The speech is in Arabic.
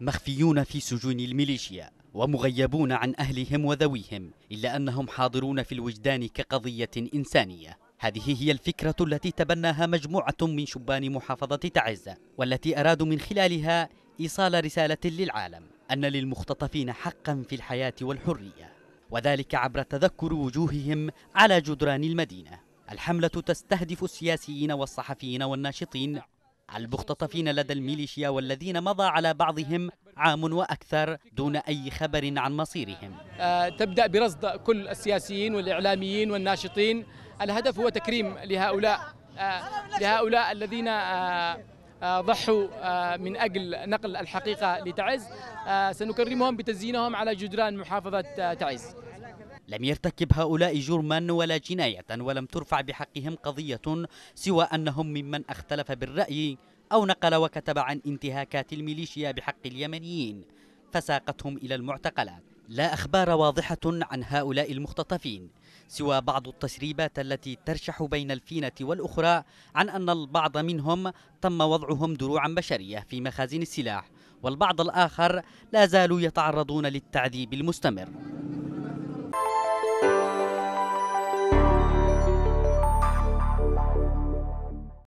مخفيون في سجون الميليشيا ومغيبون عن أهلهم وذويهم إلا أنهم حاضرون في الوجدان كقضية إنسانية هذه هي الفكرة التي تبناها مجموعة من شبان محافظة تعز والتي أرادوا من خلالها إيصال رسالة للعالم أن للمختطفين حقا في الحياة والحرية وذلك عبر تذكر وجوههم على جدران المدينة الحملة تستهدف السياسيين والصحفيين والناشطين المختطفين لدى الميليشيا والذين مضى على بعضهم عام وأكثر دون أي خبر عن مصيرهم آه، تبدأ برصد كل السياسيين والإعلاميين والناشطين الهدف هو تكريم لهؤلاء آه، لهؤلاء الذين آه، ضحوا من أجل نقل الحقيقة لتعز سنكرمهم بتزيينهم على جدران محافظة تعز لم يرتكب هؤلاء جرما ولا جناية ولم ترفع بحقهم قضية سوى أنهم ممن اختلف بالرأي أو نقل وكتب عن انتهاكات الميليشيا بحق اليمنيين فساقتهم إلى المعتقلات لا أخبار واضحة عن هؤلاء المختطفين سوى بعض التسريبات التي ترشح بين الفينة والأخرى عن أن البعض منهم تم وضعهم دروعا بشرية في مخازن السلاح والبعض الآخر لا زالوا يتعرضون للتعذيب المستمر